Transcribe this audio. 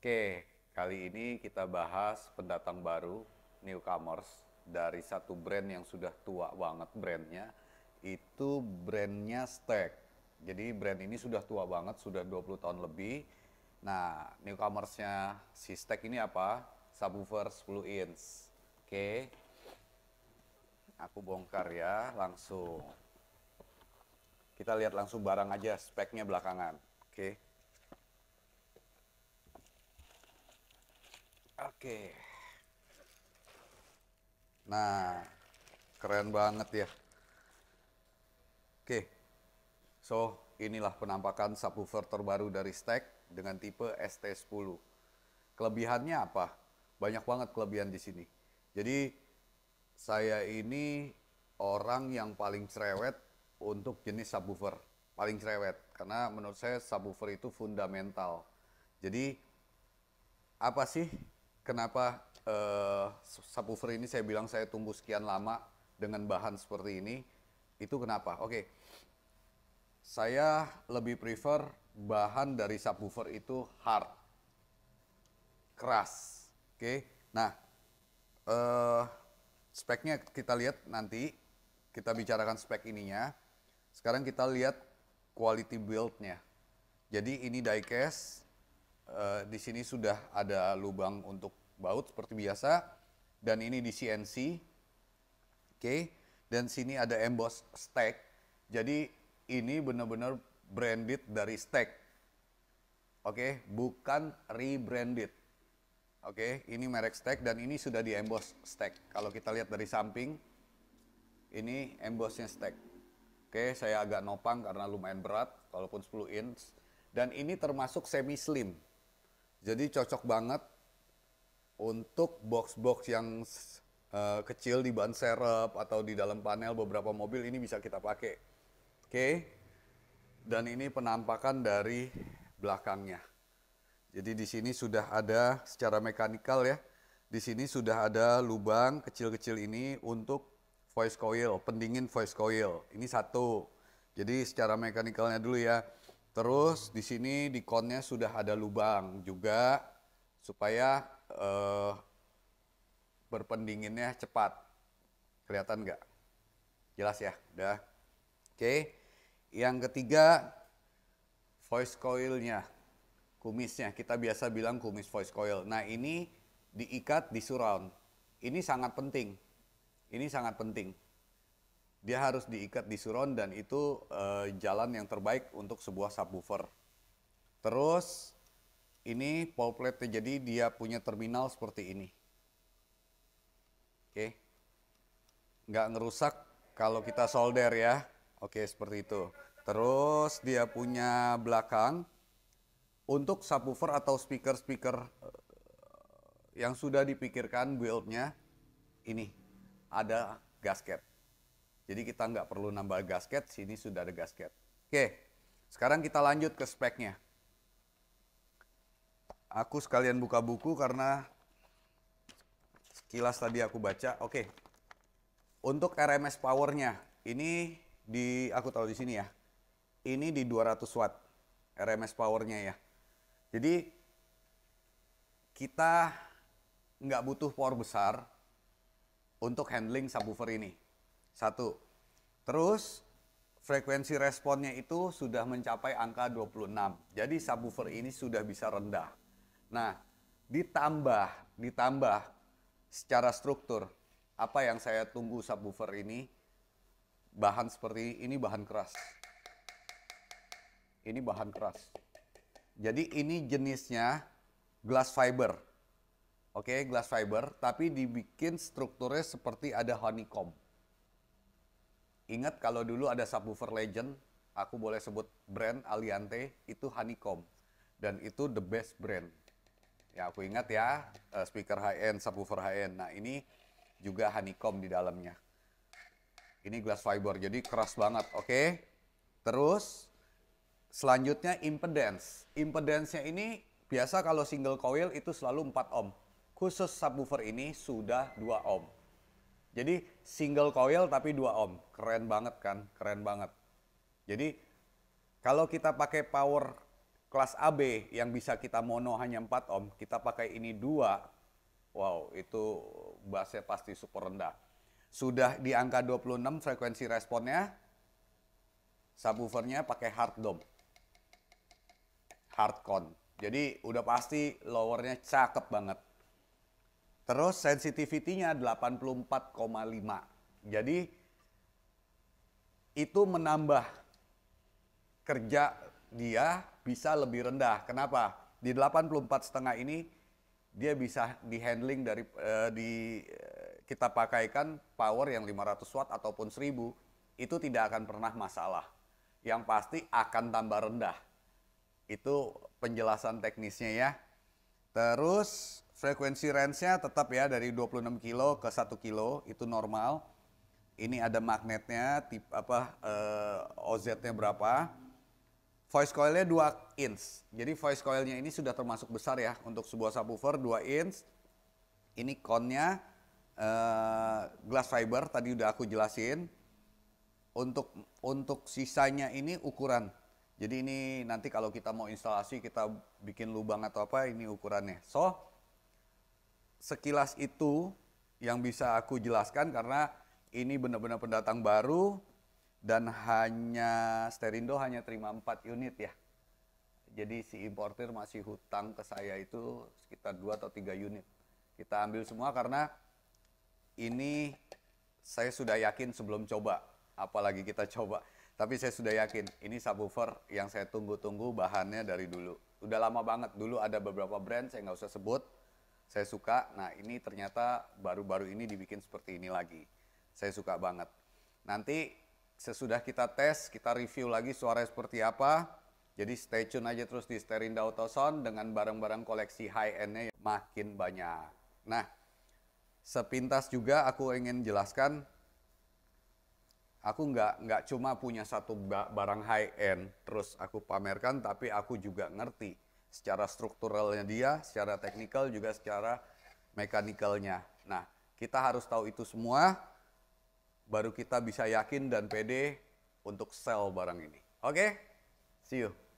Oke, kali ini kita bahas pendatang baru, newcomers, dari satu brand yang sudah tua banget brandnya, itu brandnya Stack. Jadi brand ini sudah tua banget, sudah 20 tahun lebih. Nah, newcomersnya si Stack ini apa? Subwoofer 10 inch. Oke, aku bongkar ya langsung. Kita lihat langsung barang aja, speknya belakangan. Oke. Oke. Nah, keren banget ya. Oke. So, inilah penampakan subwoofer terbaru dari Stack dengan tipe ST10. Kelebihannya apa? Banyak banget kelebihan di sini. Jadi, saya ini orang yang paling cerewet untuk jenis subwoofer. Paling cerewet. Karena menurut saya subwoofer itu fundamental. Jadi, apa sih kenapa uh, subwoofer ini saya bilang saya tumbuh sekian lama dengan bahan seperti ini. Itu kenapa? Oke. Okay. Saya lebih prefer bahan dari subwoofer itu hard. Keras. Oke. Okay. Nah, uh, speknya kita lihat nanti. Kita bicarakan spek ininya. Sekarang kita lihat quality buildnya. Jadi ini diecast. Uh, di sini sudah ada lubang untuk baut seperti biasa dan ini di CNC. Oke, okay. dan sini ada emboss stack. Jadi ini benar-benar branded dari stack. Oke, okay. bukan rebranded. Oke, okay. ini merek stack dan ini sudah di emboss stack. Kalau kita lihat dari samping, ini embossnya stack. Oke, saya agak nopang karena lumayan berat, walaupun 10 inch. Dan ini termasuk semi slim. Jadi cocok banget untuk box-box yang uh, kecil di ban serep atau di dalam panel beberapa mobil ini bisa kita pakai. Oke. Okay? Dan ini penampakan dari belakangnya. Jadi di sini sudah ada secara mekanikal ya. Di sini sudah ada lubang kecil-kecil ini untuk voice coil, pendingin voice coil. Ini satu. Jadi secara mekanikalnya dulu ya. Terus di sini di konnya sudah ada lubang juga supaya uh, berpendinginnya cepat. Kelihatan nggak? Jelas ya, udah. Oke. Okay. Yang ketiga, voice coilnya, kumisnya. Kita biasa bilang kumis voice coil. Nah ini diikat di surround. Ini sangat penting. Ini sangat penting. Dia harus diikat di surround dan itu uh, jalan yang terbaik untuk sebuah subwoofer. Terus ini power plate jadi dia punya terminal seperti ini oke okay. nggak ngerusak kalau kita solder ya oke okay, seperti itu terus dia punya belakang untuk subwoofer atau speaker-speaker eh, yang sudah dipikirkan buildnya ini ada gasket jadi kita nggak perlu nambah gasket sini sudah ada gasket oke okay. sekarang kita lanjut ke speknya Aku sekalian buka buku karena sekilas tadi aku baca. Oke. Okay. Untuk RMS powernya, ini di aku tahu di sini ya. Ini di 200 watt RMS powernya ya. Jadi kita nggak butuh power besar untuk handling subwoofer ini. Satu. Terus frekuensi responnya itu sudah mencapai angka 26. Jadi subwoofer ini sudah bisa rendah. Nah, ditambah ditambah secara struktur apa yang saya tunggu subwoofer ini bahan seperti ini bahan keras. Ini bahan keras. Jadi ini jenisnya glass fiber. Oke, okay, glass fiber, tapi dibikin strukturnya seperti ada honeycomb. Ingat kalau dulu ada subwoofer legend, aku boleh sebut brand Aliante, itu honeycomb. Dan itu the best brand. Ya aku ingat ya eh, speaker high end, subwoofer high end. Nah ini juga honeycomb di dalamnya. Ini glass fiber jadi keras banget. Oke. Okay? Terus selanjutnya impedance. Impedance-nya ini biasa kalau single coil itu selalu 4 ohm. Khusus subwoofer ini sudah 2 ohm. Jadi single coil tapi 2 ohm. Keren banget kan? Keren banget. Jadi kalau kita pakai power kelas AB yang bisa kita mono hanya 4 ohm, kita pakai ini dua, wow itu bassnya pasti super rendah. Sudah di angka 26 frekuensi responnya, subwoofernya pakai hard dome, hard con. Jadi udah pasti lowernya cakep banget. Terus sensitivity-nya 84,5. Jadi itu menambah kerja dia bisa lebih rendah. Kenapa? Di 84 setengah ini dia bisa dihandling dari uh, di uh, kita pakaikan power yang 500 watt ataupun 1000 itu tidak akan pernah masalah. Yang pasti akan tambah rendah. Itu penjelasan teknisnya ya. Terus frekuensi range-nya tetap ya dari 26 kilo ke 1 kilo itu normal. Ini ada magnetnya, tip apa eh, OZ-nya berapa? Voice coilnya 2 inch. Jadi voice coilnya ini sudah termasuk besar ya untuk sebuah subwoofer 2 inch. Ini konnya uh, eh, glass fiber tadi udah aku jelasin. Untuk untuk sisanya ini ukuran. Jadi ini nanti kalau kita mau instalasi kita bikin lubang atau apa ini ukurannya. So sekilas itu yang bisa aku jelaskan karena ini benar-benar pendatang baru dan hanya Sterindo hanya terima 4 unit ya. Jadi si importer masih hutang ke saya itu sekitar 2 atau 3 unit. Kita ambil semua karena ini saya sudah yakin sebelum coba, apalagi kita coba. Tapi saya sudah yakin ini subwoofer yang saya tunggu-tunggu bahannya dari dulu. Udah lama banget dulu ada beberapa brand saya nggak usah sebut. Saya suka. Nah, ini ternyata baru-baru ini dibikin seperti ini lagi. Saya suka banget. Nanti sesudah kita tes, kita review lagi suaranya seperti apa. Jadi stay tune aja terus di Sterinda Autosound dengan barang-barang koleksi high-end-nya makin banyak. Nah, sepintas juga aku ingin jelaskan, aku nggak nggak cuma punya satu barang high-end, terus aku pamerkan, tapi aku juga ngerti secara strukturalnya dia, secara teknikal juga secara mekanikalnya. Nah, kita harus tahu itu semua baru kita bisa yakin dan pede untuk sell barang ini. Oke, okay? see you.